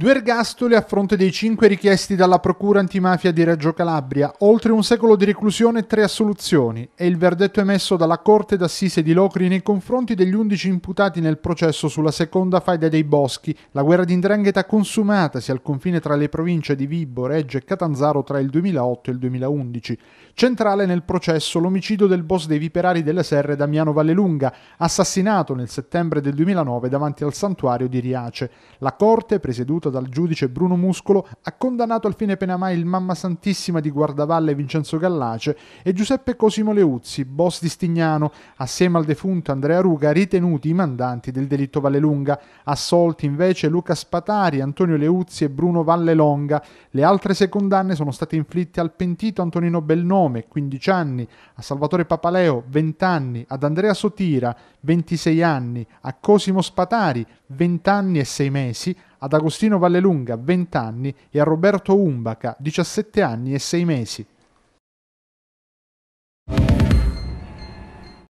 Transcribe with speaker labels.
Speaker 1: Due ergastoli a fronte dei cinque richiesti dalla Procura antimafia di Reggio Calabria, oltre un secolo di reclusione e tre assoluzioni, è il verdetto emesso dalla Corte d'Assise di Locri nei confronti degli undici imputati nel processo sulla seconda faida dei Boschi, la guerra di indrangheta consumatasi al confine tra le province di Vibo, Reggio e Catanzaro tra il 2008 e il 2011. Centrale nel processo l'omicidio del boss dei Viperari delle Serre Damiano Vallelunga, assassinato nel settembre del 2009 davanti al santuario di Riace. La Corte, presieduta dal giudice Bruno Muscolo, ha condannato al fine pena mai il Mamma Santissima di Guardavalle Vincenzo Gallace e Giuseppe Cosimo Leuzzi, boss di Stignano, assieme al defunto Andrea Ruga, ritenuti i mandanti del delitto Vallelunga, assolti invece Luca Spatari, Antonio Leuzzi e Bruno Vallelonga. Le altre sei condanne sono state inflitte al pentito Antonino Belnome, 15 anni, a Salvatore Papaleo, 20 anni, ad Andrea Sotira, 26 anni, a Cosimo Spatari, 20 anni e 6 mesi, ad Agostino Vallelunga, 20 anni, e a Roberto Umbaca, 17 anni e 6 mesi.